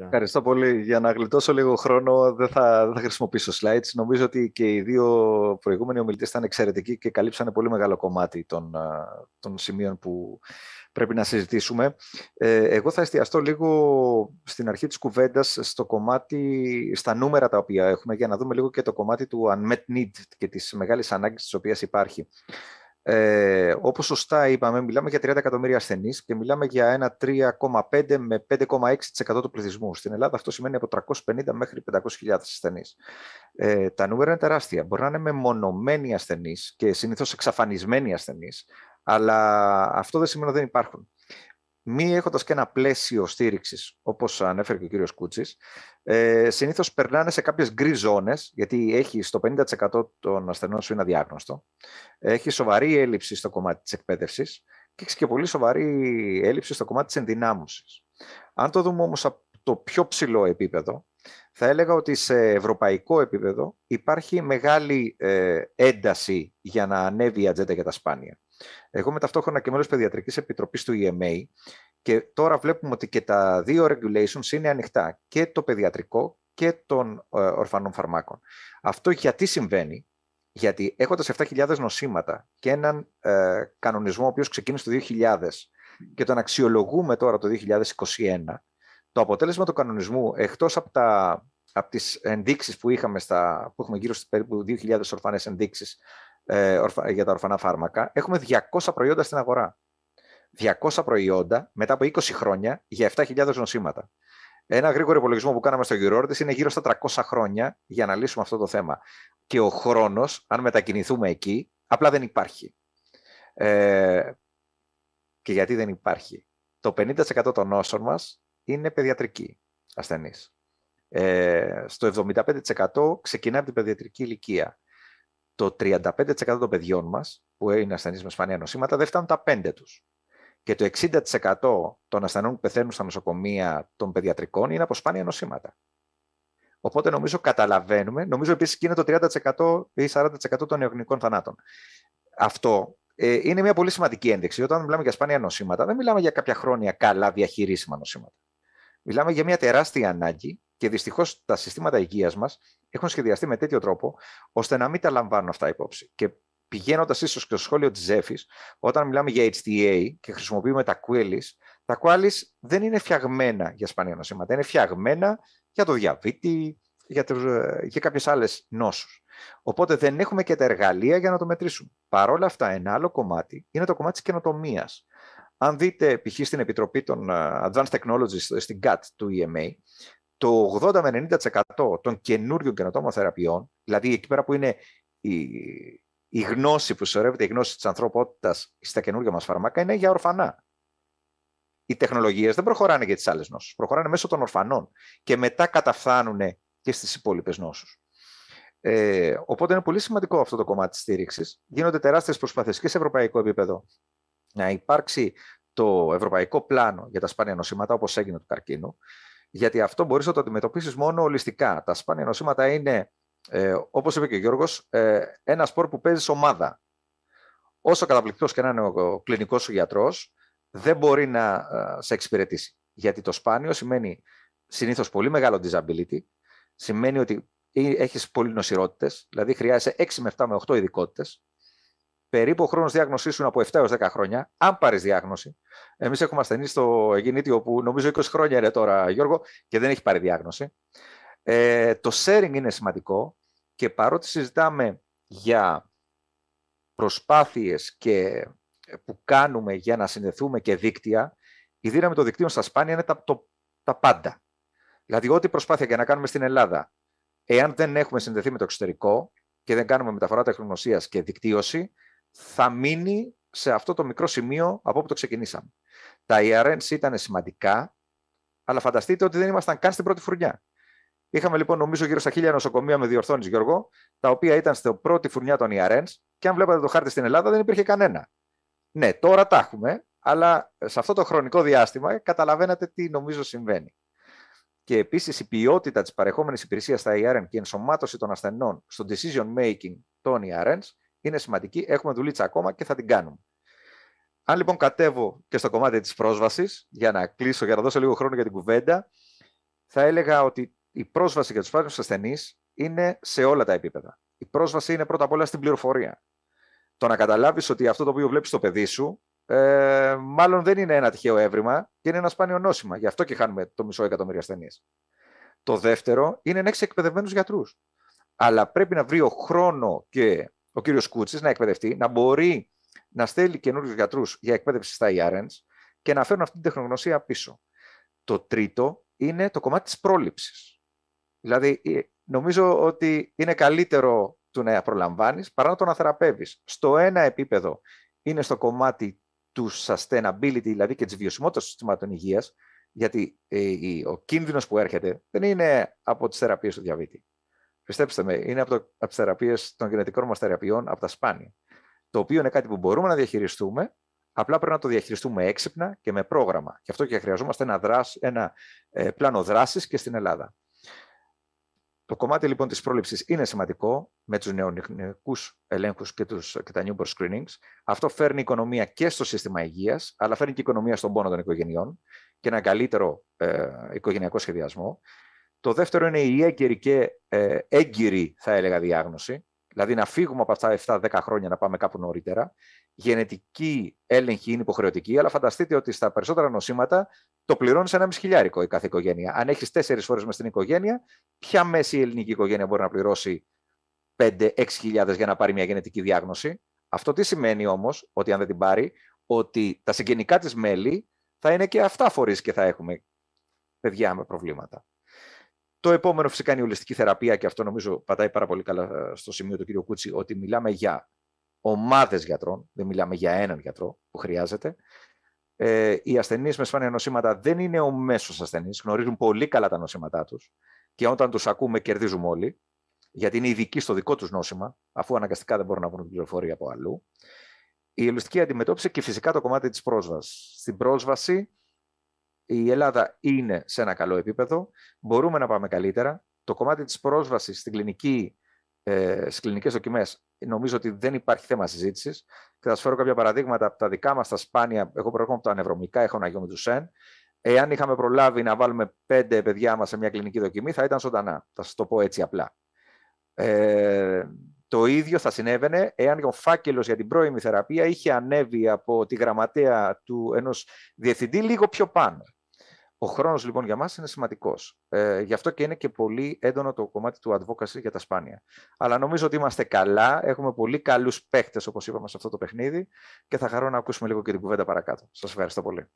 Ευχαριστώ πολύ. Για να γλιτώσω λίγο χρόνο, δεν θα, δεν θα χρησιμοποιήσω slides. Νομίζω ότι και οι δύο προηγούμενοι ομιλητές ήταν εξαιρετικοί και καλύψανε πολύ μεγάλο κομμάτι των, των σημείων που πρέπει να συζητήσουμε. Ε, εγώ θα εστιαστώ λίγο στην αρχή της κουβέντας στο κομμάτι, στα νούμερα τα οποία έχουμε για να δούμε λίγο και το κομμάτι του unmet need και της μεγάλης ανάγκης της οποίας υπάρχει. Ε, Όπως σωστά είπαμε, μιλάμε για 30 εκατομμύρια ασθενείς και μιλάμε για ένα 3,5 με 5,6% του πληθυσμού. Στην Ελλάδα αυτό σημαίνει από 350 μέχρι 500.000 ασθενείς. Ε, τα νούμερα είναι τεράστια. Μπορεί να είναι μεμονωμένοι ασθενείς και συνήθως εξαφανισμένοι ασθενείς, αλλά αυτό δεν σημαίνει ότι δεν υπάρχουν μη έχοντας και ένα πλαίσιο στήριξης, όπως ανέφερε και ο κύριος Κούτσης, ε, συνήθως περνάνε σε κάποιες γκρι ζώνες, γιατί έχει στο 50% των ασθενών σου είναι αδιάγνωστο, έχει σοβαρή έλλειψη στο κομμάτι της εκπαίδευσης και έχεις και πολύ σοβαρή έλλειψη στο κομμάτι της ενδυνάμωσης. Αν το δούμε όμως από το πιο ψηλό επίπεδο, θα έλεγα ότι σε ευρωπαϊκό επίπεδο υπάρχει μεγάλη ε, ένταση για να ανέβει η ατζέντα για τα σπάνια. Εγώ είμαι ταυτόχρονα και μέλος Παιδιατρικής Επιτροπής του EMA και τώρα βλέπουμε ότι και τα δύο regulations είναι ανοιχτά, και το παιδιατρικό και των ε, ορφανών φαρμάκων. Αυτό γιατί συμβαίνει, γιατί έχοντας 7.000 νοσήματα και έναν ε, κανονισμό ο οποίος ξεκίνησε το 2000 και τον αξιολογούμε τώρα το 2021, το αποτέλεσμα του κανονισμού, εκτός από τα από τις ενδείξεις που είχαμε στα, που έχουμε γύρω στις περίπου 2.000 ορφανές ενδείξεις ε, για τα ορφανά φάρμακα, έχουμε 200 προϊόντα στην αγορά. 200 προϊόντα μετά από 20 χρόνια για 7.000 νοσήματα. Ένα γρήγορο υπολογισμό που κάναμε στο Eurordis είναι γύρω στα 300 χρόνια για να λύσουμε αυτό το θέμα. Και ο χρόνος, αν μετακινηθούμε εκεί, απλά δεν υπάρχει. Ε, και γιατί δεν υπάρχει. Το 50% των νόσων μας είναι παιδιατρική ασθενή. Ε, στο 75% ξεκινάει από την παιδιατρική ηλικία το 35% των παιδιών μας που είναι ασθενείς με σπάνια νοσήματα δεν φτάνουν τα 5 τους. Και το 60% των ασθενών που πεθαίνουν στα νοσοκομεία των παιδιατρικών είναι από σπάνια νοσήματα. Οπότε νομίζω καταλαβαίνουμε, νομίζω επίσης και είναι το 30% ή 40% των νεογνικών θανάτων. Αυτό ε, είναι μια πολύ σημαντική ένδειξη. Όταν μιλάμε για σπάνια νοσήματα, δεν μιλάμε για κάποια χρόνια καλά διαχειρίσιμα νοσήματα. Μιλάμε για μια τεράστια ανάγκη και δυστυχώς τα συστήματα υγείας μας έχουν σχεδιαστεί με τέτοιο τρόπο ώστε να μην τα λαμβάνουν αυτά υπόψη. Και πηγαίνοντας ίσως και στο σχόλιο της Ζέφης, όταν μιλάμε για HTA και χρησιμοποιούμε τα Quillis, τα Quillis δεν είναι φτιαγμένα για σπάνια νοσήματα. Είναι φτιαγμένα για το διαβήτη, για, ε, για κάποιες άλλες νόσους. Οπότε δεν έχουμε και τα εργαλεία για να το μετρήσουμε. Παρ' όλα αυτά, ένα άλλο κομμάτι είναι το κομμάτι της καινοτομίας. Αν δείτε π.χ. στην Επιτροπή των ε, Advanced Technologies, ε, στην GATT του EMA, το 80 με 90% των καινούριων καινοτόμων θεραπείων, δηλαδή εκεί πέρα που είναι η, γνώση που σωρεύεται, η γνώση της ανθρωπότητας στα καινούργια μας φάρμακα, είναι για ορφανά. Οι τεχνολογίες δεν προχωράνε για τις άλλες νόσους. Προχωράνε μέσω των ορφανών και μετά καταφθάνουν και στις υπόλοιπες νόσους. Ε, οπότε είναι πολύ σημαντικό αυτό το κομμάτι της στήριξης. Γίνονται τεράστιες προσπάθειες και σε ευρωπαϊκό επίπεδο να υπάρξει το ευρωπαϊκό πλάνο για τα σπάνια νοσήματα, όπως έγινε του καρκίνου, γιατί αυτό μπορείς να το αντιμετωπίσεις μόνο ολιστικά. Τα σπάνια νοσήματα είναι, ε, όπως είπε και ο Γιώργος, ε, ένα σπορ που παίζεις ομάδα. Όσο καταπληκτικός και να είναι ο κλινικός σου γιατρός, δεν μπορεί να ε, σε εξυπηρετήσει. Γιατί το σπάνιο σημαίνει συνήθως πολύ μεγάλο disability, σημαίνει ότι ε, έχεις πολύ νοσηρότητες, δηλαδή χρειάζεσαι 6 με 7 με 8 ειδικότητες περίπου ο χρόνος διάγνωσής σου από 7 έω 10 χρόνια, αν πάρεις διάγνωση. Εμείς έχουμε ασθενείς στο Εγινίτιο που νομίζω 20 χρόνια είναι τώρα, Γιώργο, και δεν έχει πάρει διάγνωση. Ε, το sharing είναι σημαντικό και παρότι συζητάμε για προσπάθειες ε, που κάνουμε για να συνδεθούμε και δίκτυα, η δύναμη των δικτύων στα σπάνια είναι τα, το, τα πάντα. Δηλαδή, ό,τι προσπάθεια και να κάνουμε στην Ελλάδα, εάν δεν έχουμε συνδεθεί με το εξωτερικό και δεν κάνουμε μεταφορά τεχνογνωσίας και δικτύωση, θα μείνει σε αυτό το μικρό σημείο από όπου το ξεκινήσαμε. Τα ERNs ήταν σημαντικά, αλλά φανταστείτε ότι δεν ήμασταν καν στην πρώτη φουρνιά. Είχαμε λοιπόν νομίζω γύρω στα χίλια νοσοκομεία με διορθώνεις Γιώργο, τα οποία ήταν στην πρώτη φουρνιά των ERNs και αν βλέπατε το χάρτη στην Ελλάδα δεν υπήρχε κανένα. Ναι, τώρα τα έχουμε, αλλά σε αυτό το χρονικό διάστημα καταλαβαίνατε τι νομίζω συμβαίνει. Και επίσης η ποιότητα της παρεχόμενης υπηρεσίας στα ERN και η ενσωμάτωση των ασθενών στο decision making των ERNs είναι σημαντική, έχουμε δουλίτσα ακόμα και θα την κάνουμε. Αν λοιπόν κατέβω και στο κομμάτι της πρόσβασης, για να κλείσω, για να δώσω λίγο χρόνο για την κουβέντα, θα έλεγα ότι η πρόσβαση για τους πράσινους ασθενείς είναι σε όλα τα επίπεδα. Η πρόσβαση είναι πρώτα απ' όλα στην πληροφορία. Το να καταλάβεις ότι αυτό το οποίο βλέπεις στο παιδί σου, ε, μάλλον δεν είναι ένα τυχαίο έβριμα και είναι ένα σπάνιο νόσημα. Γι' αυτό και χάνουμε το μισό εκατομμύριο ασθενείς. Το δεύτερο είναι να έχεις εκπαιδευμένους γιατρούς. Αλλά πρέπει να βρει ο χρόνο και ο κύριος Κούτσης να εκπαιδευτεί, να μπορεί να στέλνει καινούριους γιατρούς για εκπαίδευση στα ERNs και να φέρουν αυτή την τεχνογνωσία πίσω. Το τρίτο είναι το κομμάτι της πρόληψης. Δηλαδή, ε, νομίζω ότι είναι καλύτερο του να προλαμβάνεις παρά να το να Στο ένα επίπεδο είναι στο κομμάτι του sustainability, δηλαδή και της βιωσιμότητας του συστημάτων υγείας, γιατί ε, ο κίνδυνος που έρχεται δεν είναι από τις θεραπείες του διαβήτη. Πιστέψτε με, είναι από, το, από τις θεραπείες των γενετικών μας θεραπείων, από τα σπάνια. Το οποίο είναι κάτι που μπορούμε να διαχειριστούμε, απλά πρέπει να το διαχειριστούμε έξυπνα και με πρόγραμμα. Γι' αυτό και χρειαζόμαστε ένα, δράσ, ένα ε, πλάνο δράσης και στην Ελλάδα. Το κομμάτι λοιπόν της πρόληψης είναι σημαντικό με τους νεονικούς ελέγχους και, και τα newborn screenings. Αυτό φέρνει οικονομία και στο σύστημα υγείας, αλλά φέρνει και οικονομία στον πόνο των οικογενειών και ένα καλύτερο ε, οικογενειακό σχεδιασμό. Το δεύτερο είναι η έγκαιρη και ε, έγκυρη, θα έλεγα, διάγνωση. Δηλαδή να φύγουμε από αυτά 7-10 χρόνια να πάμε κάπου νωρίτερα. Γενετική έλεγχη είναι υποχρεωτική, αλλά φανταστείτε ότι στα περισσότερα νοσήματα το πληρώνεις ένα μισή χιλιάρικο η κάθε οικογένεια. Αν έχεις τέσσερις φορές μες στην οικογένεια, ποια μέση η ελληνική οικογένεια μπορεί να πληρώσει 5-6 για να πάρει μια γενετική διάγνωση. Αυτό τι σημαίνει όμως, ότι αν δεν την πάρει, ότι τα συγγενικά της μέλη θα είναι και αυτά φορείς και θα έχουμε παιδιά με προβλήματα. Το επόμενο φυσικά είναι η ολιστική θεραπεία και αυτό νομίζω πατάει πάρα πολύ καλά ε, στο σημείο του κ. Κούτσι ότι μιλάμε για ομάδες γιατρών, δεν μιλάμε για έναν γιατρό που χρειάζεται. Ε, οι ασθενείς με σπάνια νοσήματα δεν είναι ο μέσος ασθενής, γνωρίζουν πολύ καλά τα νοσήματά τους και όταν τους ακούμε κερδίζουμε όλοι, γιατί είναι ειδικοί στο δικό τους νόσημα, αφού αναγκαστικά δεν μπορούν να βρουν την πληροφορία από αλλού. Η ολιστική αντιμετώπιση και φυσικά το κομμάτι της πρόσβασης. Στην πρόσβαση η Ελλάδα είναι σε ένα καλό επίπεδο, μπορούμε να πάμε καλύτερα. Το κομμάτι της πρόσβασης στην κλινική, ε, στις κλινικές δοκιμές νομίζω ότι δεν υπάρχει θέμα συζήτησης. Και θα σας φέρω κάποια παραδείγματα από τα δικά μας τα σπάνια. Εγώ προέρχομαι από τα νευρομικά, έχω ένα γιο με τους ΣΕΝ. Εάν είχαμε προλάβει να βάλουμε πέντε παιδιά μας σε μια κλινική δοκιμή, θα ήταν ζωντανά. Θα σας το πω έτσι απλά. Ε, το ίδιο θα συνέβαινε εάν ο φάκελος για την πρώιμη θεραπεία είχε ανέβει από τη γραμματέα του ενός διευθυντή λίγο πιο πάνω. Ο χρόνος λοιπόν για μας είναι σημαντικός. Ε, γι' αυτό και είναι και πολύ έντονο το κομμάτι του advocacy για τα σπάνια. Αλλά νομίζω ότι είμαστε καλά, έχουμε πολύ καλούς παίχτες όπως είπαμε σε αυτό το παιχνίδι και θα χαρώ να ακούσουμε λίγο και την κουβέντα παρακάτω. Σας ευχαριστώ πολύ.